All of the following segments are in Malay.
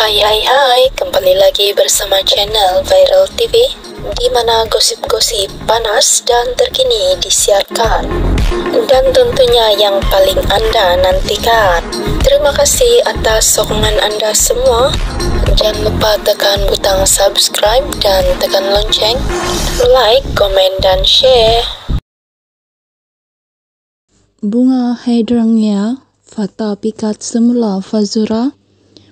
Hai hai hai, kembali lagi bersama channel Viral TV di mana gosip-gosip panas dan terkini disiarkan dan tentunya yang paling anda nantikan Terima kasih atas sokongan anda semua Jangan lupa tekan butang subscribe dan tekan lonceng Like, komen dan share Bunga Hydrangea Fata pikat semula Fazura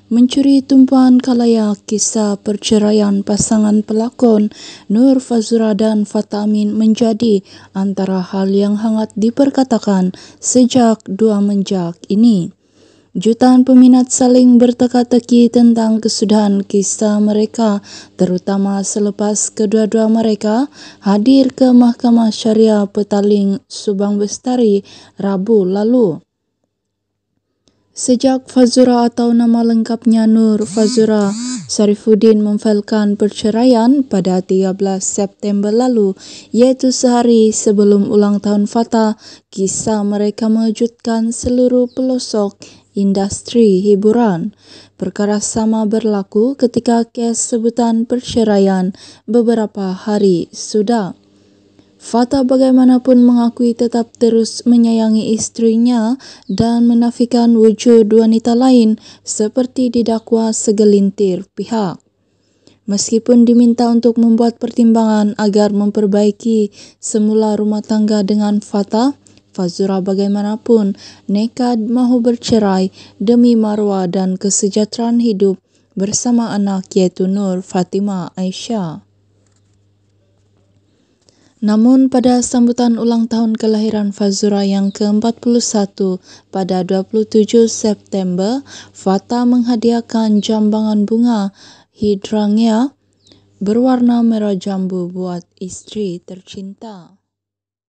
mencuri tumpuan kalaya kisah perceraian pasangan pelakon Nur Fazura dan Fatamin menjadi antara hal yang hangat diperkatakan sejak dua menjak ini. Jutaan peminat saling berteka-teki tentang kesudahan kisah mereka, terutama selepas kedua-dua mereka hadir ke Mahkamah Syariah Petaling Subang Bestari Rabu lalu. Sejak Fazura atau nama lengkapnya Nur Fazura Sarifuddin memfailkan perceraian pada 13 September lalu, iaitu sehari sebelum ulang tahun Fata, kisah mereka mengejutkan seluruh pelosok industri hiburan. Perkara sama berlaku ketika kes sebutan perceraian beberapa hari sudah. Fatah bagaimanapun mengakui tetap terus menyayangi istrinya dan menafikan wujud wanita lain seperti didakwa segelintir pihak. Meskipun diminta untuk membuat pertimbangan agar memperbaiki semula rumah tangga dengan Fatah, Fazura bagaimanapun nekad mahu bercerai demi maruah dan kesejahteraan hidup bersama anak yaitu Nur Fatimah Aisyah. Namun pada sambutan ulang tahun kelahiran Fazura yang ke-41 pada 27 September, Fata menghadiahkan jambangan bunga hidrangea berwarna merah jambu buat istri tercinta.